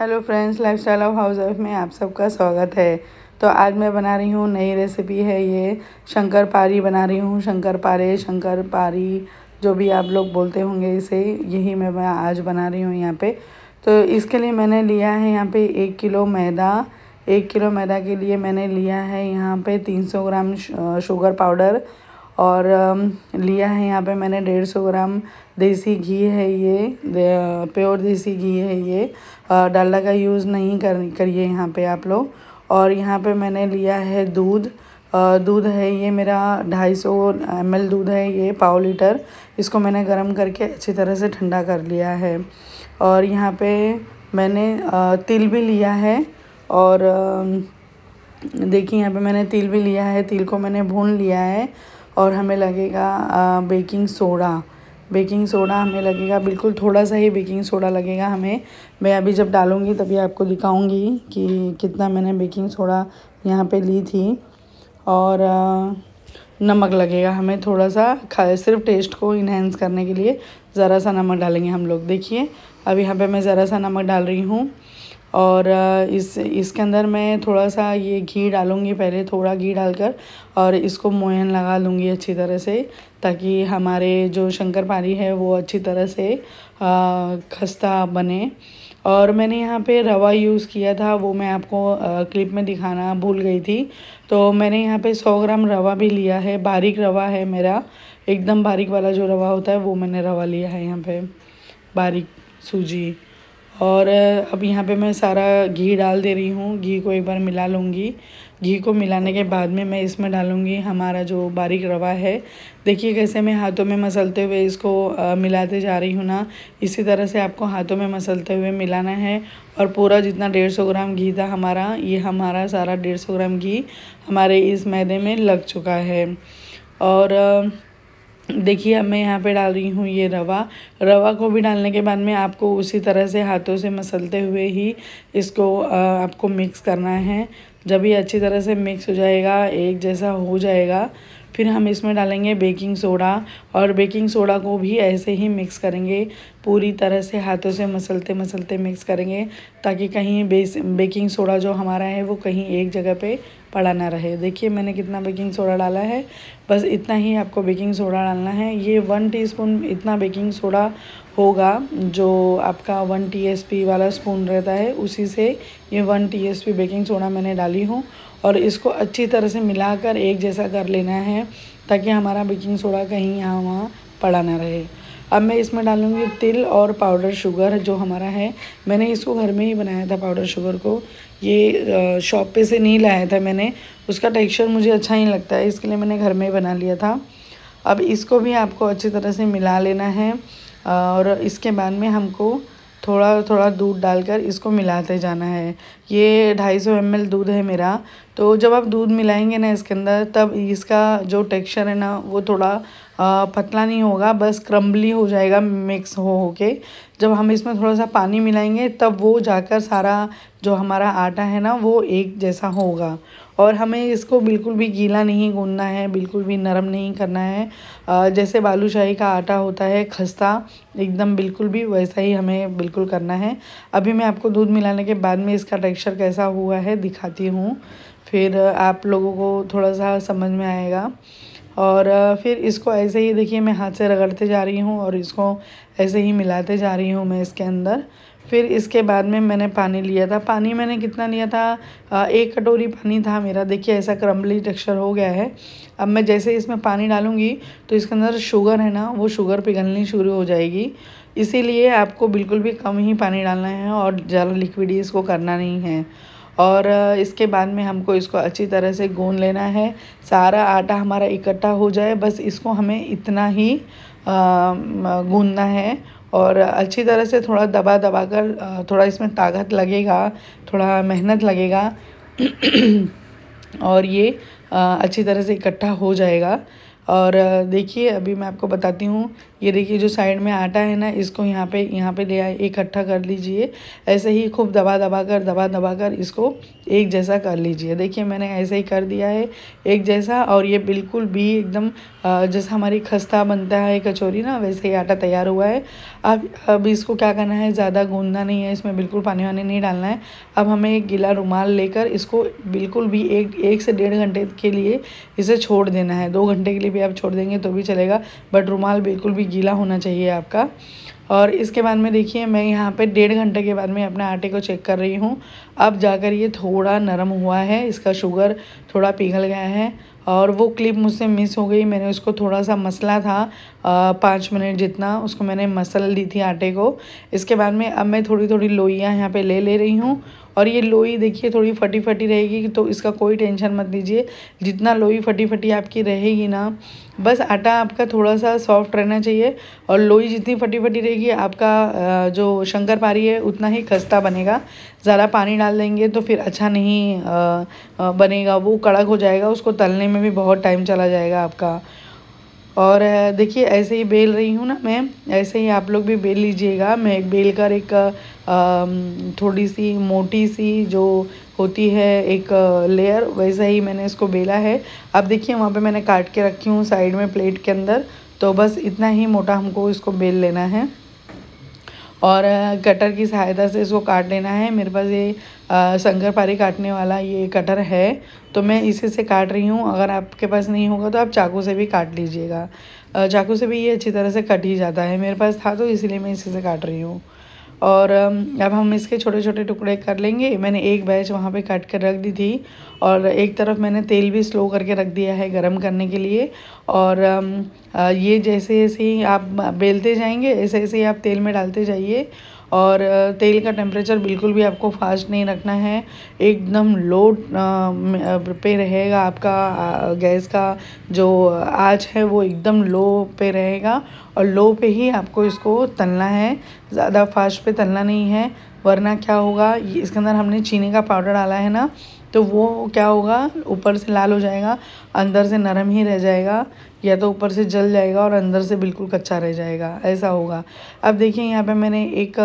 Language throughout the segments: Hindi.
hello friends life style of house wife में आप सबका स्वागत है तो आज मैं बना रही हूँ नई रेसिपी है ये शंकर पारी बना रही हूँ शंकर पारे शंकर पारी जो भी आप लोग बोलते होंगे इसे यही मैं आज बना रही हूँ यहाँ पे तो इसके लिए मैंने लिया है यहाँ पे एक किलो मैदा एक किलो मैदा के लिए मैंने लिया है यहाँ पे तीन सौ ग्राम शुगर पाउडर और लिया है यहाँ पे मैंने डेढ़ सौ ग्राम देसी घी है ये प्योर देसी घी है ये डालडा का यूज़ नहीं कर करिए यहाँ पे आप लोग और यहाँ पे मैंने लिया है दूध दूध है ये मेरा ढाई सौ एम दूध है ये पाव लीटर इसको मैंने गर्म करके अच्छी तरह से ठंडा कर लिया है और यहाँ पे मैंने तिल भी लिया है और देखिए यहाँ पे मैंने तिल भी लिया है तिल को मैंने भून लिया है और हमें लगेगा बेकिंग सोडा बेकिंग सोडा हमें लगेगा बिल्कुल थोड़ा सा ही बेकिंग सोडा लगेगा हमें मैं अभी जब डालूँगी तभी आपको दिखाऊँगी कि कितना मैंने बेकिंग सोडा यहाँ पे ली थी और नमक लगेगा हमें थोड़ा सा खा सिर्फ टेस्ट को इन्हेंस करने के लिए ज़रा सा नमक डालेंगे हम लोग देखिए अब यहाँ पे मैं ज़रा सा नमक डाल रही हूँ और इस इसके अंदर मैं थोड़ा सा ये घी डालूँगी पहले थोड़ा घी डालकर और इसको मोयन लगा लूँगी अच्छी तरह से ताकि हमारे जो शंकर पारी है वो अच्छी तरह से खस्ता बने और मैंने यहाँ पे रवा यूज़ किया था वो मैं आपको क्लिप में दिखाना भूल गई थी तो मैंने यहाँ पे 100 ग्राम रवा भी लिया है बारीक रवा है मेरा एकदम बारीक वाला जो रवा होता है वो मैंने रवा लिया है यहाँ पे बारीक सूजी और अब यहाँ पे मैं सारा घी डाल दे रही हूँ घी को एक बार मिला लूँगी घी को मिलाने के बाद में मैं इसमें डालूँगी हमारा जो बारीक रवा है देखिए कैसे मैं हाथों में मसलते हुए इसको मिलाते जा रही हूँ ना इसी तरह से आपको हाथों में मसलते हुए मिलाना है और पूरा जितना डेढ़ सौ ग्राम घी था हमारा ये हमारा सारा डेढ़ सौ ग्राम घी हमारे इस मैदे में लग चुका है और देखिए अब मैं यहाँ पे डाल रही हूँ ये रवा रवा को भी डालने के बाद में आपको उसी तरह से हाथों से मसलते हुए ही इसको आपको मिक्स करना है जब ये अच्छी तरह से मिक्स हो जाएगा एक जैसा हो जाएगा फिर हम इसमें डालेंगे बेकिंग सोडा और बेकिंग सोडा को भी ऐसे ही मिक्स करेंगे पूरी तरह से हाथों से मसलते मसलते मिक्स करेंगे ताकि कहीं बेस बेकिंग सोडा जो हमारा है वो कहीं एक जगह पे पड़ा ना रहे देखिए मैंने कितना बेकिंग सोडा डाला है बस इतना ही आपको बेकिंग सोडा डालना है ये वन टी इतना बेकिंग सोडा होगा जो आपका वन टी वाला स्पून रहता है उसी से ये वन टी बेकिंग सोडा मैंने डाली हूँ और इसको अच्छी तरह से मिलाकर एक जैसा कर लेना है ताकि हमारा बेकिंग सोडा कहीं यहाँ वहाँ पड़ा ना रहे अब मैं इसमें डालूँगी तिल और पाउडर शुगर जो हमारा है मैंने इसको घर में ही बनाया था पाउडर शुगर को ये शॉप पे से नहीं लाया था मैंने उसका टेक्सचर मुझे अच्छा ही लगता है इसके लिए मैंने घर में ही बना लिया था अब इसको भी आपको अच्छी तरह से मिला लेना है और इसके बाद में हमको थोड़ा थोड़ा दूध डालकर इसको मिलाते जाना है ये 250 सौ दूध है मेरा तो जब आप दूध मिलाएंगे ना इसके अंदर तब इसका जो टेक्सचर है ना वो थोड़ा पतला नहीं होगा बस क्रम्बली हो जाएगा मिक्स हो हो के जब हम इसमें थोड़ा सा पानी मिलाएंगे तब वो जाकर सारा जो हमारा आटा है ना वो एक जैसा होगा और हमें इसको बिल्कुल भी गीला नहीं गूंदना है बिल्कुल भी नरम नहीं करना है जैसे बालूशाही का आटा होता है खस्ता एकदम बिल्कुल भी वैसा ही हमें बिल्कुल करना है अभी मैं आपको दूध मिलाने के बाद में इसका टेक्स्चर कैसा हुआ है दिखाती हूँ फिर आप लोगों को थोड़ा सा समझ में आएगा और फिर इसको ऐसे ही देखिए मैं हाथ से रगड़ते जा रही हूँ और इसको ऐसे ही मिलाते जा रही हूँ मैं इसके अंदर फिर इसके बाद में मैंने पानी लिया था पानी मैंने कितना लिया था एक कटोरी पानी था मेरा देखिए ऐसा क्रम्बली टेक्सचर हो गया है अब मैं जैसे इसमें पानी डालूँगी तो इसके अंदर शुगर है ना वो शुगर पिघलनी शुरू हो जाएगी इसीलिए आपको बिल्कुल भी कम ही पानी डालना है और ज़्यादा लिक्विड इसको करना नहीं है और इसके बाद में हमको इसको अच्छी तरह से गून लेना है सारा आटा हमारा इकट्ठा हो जाए बस इसको हमें इतना ही गूंदना है और अच्छी तरह से थोड़ा दबा दबा कर थोड़ा इसमें ताकत लगेगा थोड़ा मेहनत लगेगा और ये अच्छी तरह से इकट्ठा हो जाएगा और देखिए अभी मैं आपको बताती हूँ ये देखिए जो साइड में आटा है ना इसको यहाँ पे यहाँ पे ले आए इकट्ठा कर लीजिए ऐसे ही खूब दबा दबा कर दबा दबा कर इसको एक जैसा कर लीजिए देखिए मैंने ऐसे ही कर दिया है एक जैसा और ये बिल्कुल भी एकदम जैसा हमारी खस्ता बनता है कचौरी ना वैसे ही आटा तैयार हुआ है अब अब इसको क्या करना है ज़्यादा गूंदना नहीं है इसमें बिल्कुल पानी वानी नहीं डालना है अब हमें एक गीला रुमाल लेकर इसको बिल्कुल भी एक एक से डेढ़ घंटे के लिए इसे छोड़ देना है दो घंटे के लिए भी आप छोड़ देंगे तो भी चलेगा बट रुमाल बिल्कुल भी गीला होना चाहिए आपका और इसके बाद में देखिए मैं यहाँ पे डेढ़ घंटे के बाद में अपने आटे को चेक कर रही हूँ अब जाकर ये थोड़ा नरम हुआ है इसका शुगर थोड़ा पिघल गया है और वो क्लिप मुझसे मिस हो गई मैंने उसको थोड़ा सा मसला था पाँच मिनट जितना उसको मैंने मसल दी थी आटे को इसके बाद में अब मैं थोड़ी थोड़ी लोइयाँ यहाँ पे ले ले रही हूँ और ये लोई देखिए थोड़ी फटी फटी रहेगी तो इसका कोई टेंशन मत लीजिए जितना लोई फटी फटी आपकी रहेगी ना बस आटा आपका थोड़ा सा सॉफ्ट रहना चाहिए और लोई जितनी फटी फटी रहेगी आपका जो शंकर पारी है उतना ही खस्ता बनेगा ज़्यादा पानी डाल देंगे तो फिर अच्छा नहीं बनेगा वो कड़क हो जाएगा उसको तलने में भी बहुत टाइम चला जाएगा आपका और देखिए ऐसे ही बेल रही हूँ ना मैं ऐसे ही आप लोग भी बेल लीजिएगा मैं एक बेल कर एक थोड़ी सी मोटी सी जो होती है एक लेयर वैसा ही मैंने इसको बेला है अब देखिए वहाँ पे मैंने काट के रखी हूँ साइड में प्लेट के अंदर तो बस इतना ही मोटा हमको इसको बेल लेना है और कटर की सहायता से इसको काट लेना है मेरे पास ये संगर पारी काटने वाला ये कटर है तो मैं इसी से काट रही हूँ अगर आपके पास नहीं होगा तो आप चाकू से भी काट लीजिएगा चाकू से भी ये अच्छी तरह से कट ही जाता है मेरे पास था तो इसलिए मैं इसी से काट रही हूँ और अब हम इसके छोटे छोटे टुकड़े कर लेंगे मैंने एक बैच वहाँ पे काट कर रख दी थी और एक तरफ मैंने तेल भी स्लो करके रख दिया है गरम करने के लिए और ये जैसे जैसे ही आप बेलते जाएंगे ऐसे ऐसे ही आप तेल में डालते जाइए और तेल का टेम्परेचर बिल्कुल भी आपको फास्ट नहीं रखना है एकदम लो पे रहेगा आपका गैस का जो आँच है वो एकदम लो पे रहेगा और लो पे ही आपको इसको तलना है ज़्यादा फास्ट पे तलना नहीं है वरना क्या होगा इसके अंदर हमने चीनी का पाउडर डाला है ना तो वो क्या होगा ऊपर से लाल हो जाएगा अंदर से नरम ही रह जाएगा या तो ऊपर से जल जाएगा और अंदर से बिल्कुल कच्चा रह जाएगा ऐसा होगा अब देखिए यहाँ पे मैंने एक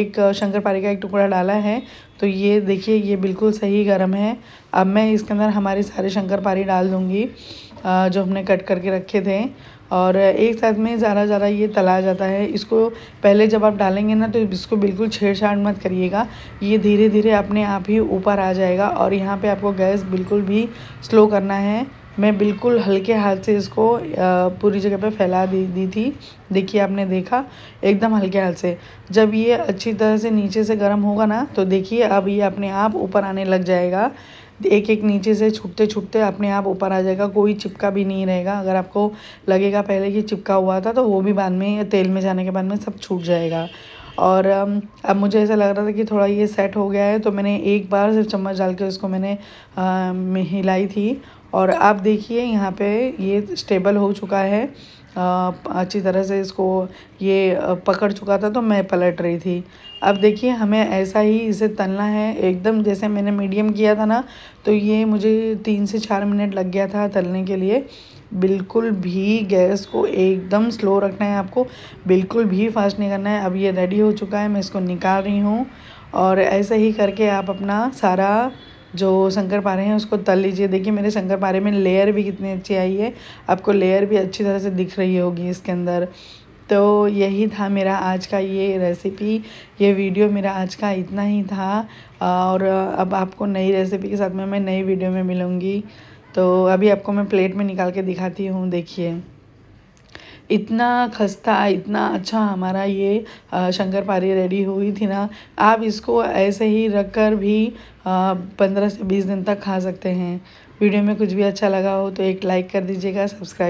एक शंकर पारी का एक टुकड़ा डाला है तो ये देखिए ये बिल्कुल सही गर्म है अब मैं इसके अंदर हमारे सारे शंकर पारी डाल दूँगी जो हमने कट करके रखे थे और एक साथ में ज़्यादा ज़्यादा ये तलाया जाता है इसको पहले जब आप डालेंगे ना तो इसको बिल्कुल छेड़छाड़ मत करिएगा ये धीरे धीरे अपने आप ही ऊपर आ जाएगा और यहाँ पे आपको गैस बिल्कुल भी स्लो करना है मैं बिल्कुल हल्के हाथ से इसको पूरी जगह पे फैला दी दी थी देखिए आपने देखा एकदम हल्के हाथ से जब ये अच्छी तरह से नीचे से गर्म होगा ना तो देखिए अब ये अपने आप ऊपर आने लग जाएगा एक एक नीचे से छुपते छुपते अपने आप ऊपर आ जाएगा कोई चिपका भी नहीं रहेगा अगर आपको लगेगा पहले कि चिपका हुआ था तो वो भी बाद में तेल में जाने के बाद में सब छूट जाएगा और अब मुझे ऐसा लग रहा था कि थोड़ा ये सेट हो गया है तो मैंने एक बार सिर्फ चम्मच डाल के उसको मैंने हिलाई थी और आप देखिए यहाँ पे ये स्टेबल हो चुका है अच्छी तरह से इसको ये पकड़ चुका था तो मैं पलट रही थी अब देखिए हमें ऐसा ही इसे तलना है एकदम जैसे मैंने मीडियम किया था ना तो ये मुझे तीन से चार मिनट लग गया था तलने के लिए बिल्कुल भी गैस को एकदम स्लो रखना है आपको बिल्कुल भी फास्ट नहीं करना है अब ये रेडी हो चुका है मैं इसको निकाल रही हूँ और ऐसे ही करके आप अपना सारा जो शंकर पारे हैं उसको तल लीजिए देखिए मेरे शंकर पारे में लेयर भी कितनी अच्छी आई है आपको लेयर भी अच्छी तरह से दिख रही होगी इसके अंदर तो यही था मेरा आज का ये रेसिपी ये वीडियो मेरा आज का इतना ही था और अब आपको नई रेसिपी के साथ में मैं नई वीडियो में मिलूँगी तो अभी आपको मैं प्लेट में निकाल के दिखाती हूँ देखिए इतना खस्ता इतना अच्छा हमारा ये शंकर पारी रेडी हुई थी ना आप इसको ऐसे ही रख कर भी पंद्रह से बीस दिन तक खा सकते हैं वीडियो में कुछ भी अच्छा लगा हो तो एक लाइक कर दीजिएगा सब्सक्राइब